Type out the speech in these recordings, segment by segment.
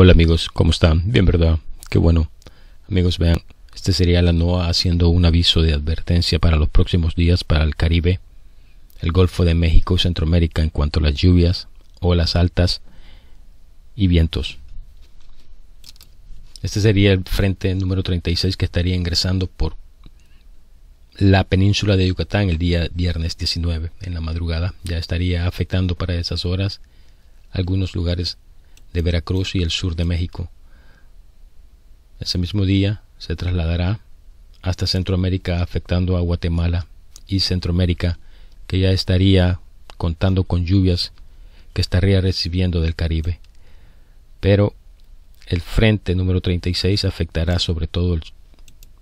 Hola amigos, ¿cómo están? Bien, ¿verdad? Qué bueno. Amigos, vean, este sería la NOAA haciendo un aviso de advertencia para los próximos días para el Caribe, el Golfo de México y Centroamérica en cuanto a las lluvias, olas altas y vientos. Este sería el frente número 36 que estaría ingresando por la península de Yucatán el día viernes 19 en la madrugada. Ya estaría afectando para esas horas algunos lugares de Veracruz y el sur de México. Ese mismo día se trasladará hasta Centroamérica afectando a Guatemala y Centroamérica que ya estaría contando con lluvias que estaría recibiendo del Caribe. Pero el frente número 36 afectará sobre todo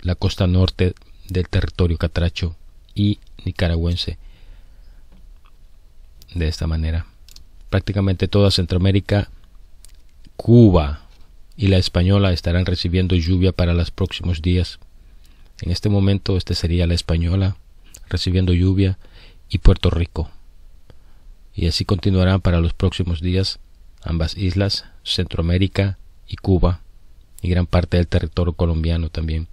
la costa norte del territorio catracho y nicaragüense. De esta manera, prácticamente toda Centroamérica Cuba y la española estarán recibiendo lluvia para los próximos días. En este momento, este sería la española recibiendo lluvia y Puerto Rico. Y así continuarán para los próximos días ambas islas, Centroamérica y Cuba, y gran parte del territorio colombiano también.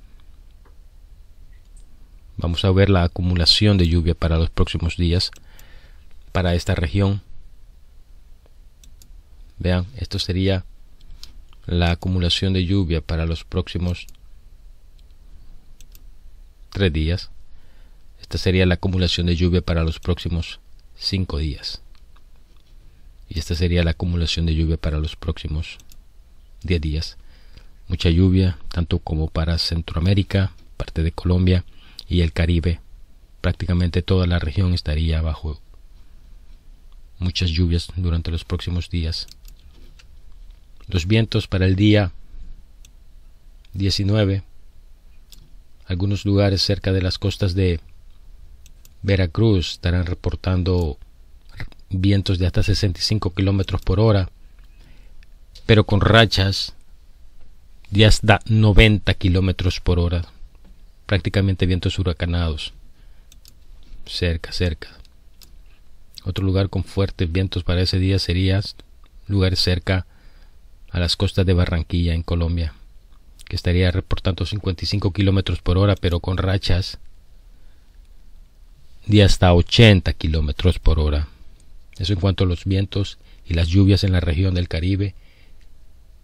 Vamos a ver la acumulación de lluvia para los próximos días para esta región. Vean, esto sería la acumulación de lluvia para los próximos tres días. Esta sería la acumulación de lluvia para los próximos cinco días. Y esta sería la acumulación de lluvia para los próximos diez días. Mucha lluvia, tanto como para Centroamérica, parte de Colombia y el Caribe. Prácticamente toda la región estaría bajo muchas lluvias durante los próximos días los vientos para el día 19, algunos lugares cerca de las costas de Veracruz estarán reportando vientos de hasta 65 kilómetros por hora, pero con rachas de hasta 90 kilómetros por hora, prácticamente vientos huracanados, cerca, cerca. Otro lugar con fuertes vientos para ese día sería lugares cerca a las costas de Barranquilla, en Colombia, que estaría reportando 55 kilómetros por hora, pero con rachas de hasta 80 kilómetros por hora. Eso en cuanto a los vientos y las lluvias en la región del Caribe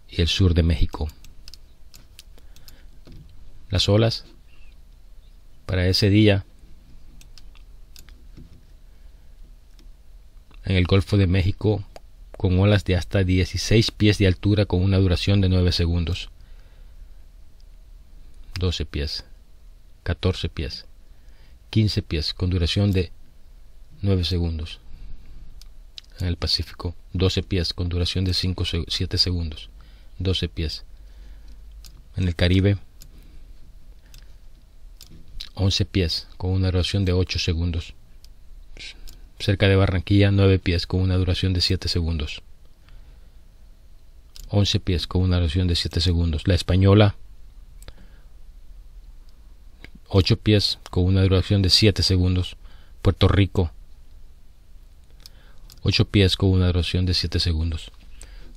y el sur de México. Las olas para ese día en el Golfo de México con olas de hasta 16 pies de altura con una duración de 9 segundos. 12 pies, 14 pies, 15 pies con duración de 9 segundos. En el Pacífico, 12 pies con duración de 5, 7 segundos. 12 pies. En el Caribe, 11 pies con una duración de 8 segundos cerca de Barranquilla nueve pies con una duración de 7 segundos. 11 pies con una duración de 7 segundos. La española ocho pies con una duración de 7 segundos. Puerto Rico ocho pies con una duración de 7 segundos.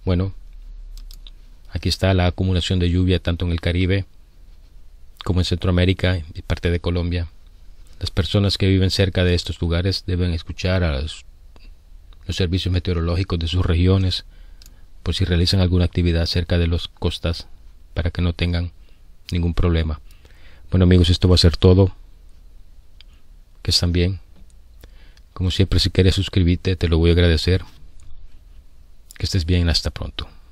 Bueno, aquí está la acumulación de lluvia tanto en el Caribe como en Centroamérica y parte de Colombia las personas que viven cerca de estos lugares deben escuchar a los, servicios meteorológicos de sus regiones por si realizan alguna actividad cerca de las costas para que no tengan ningún problema. Bueno amigos, esto va a ser todo. Que están bien. Como siempre, si quieres suscribirte, te lo voy a agradecer. Que estés bien, hasta pronto.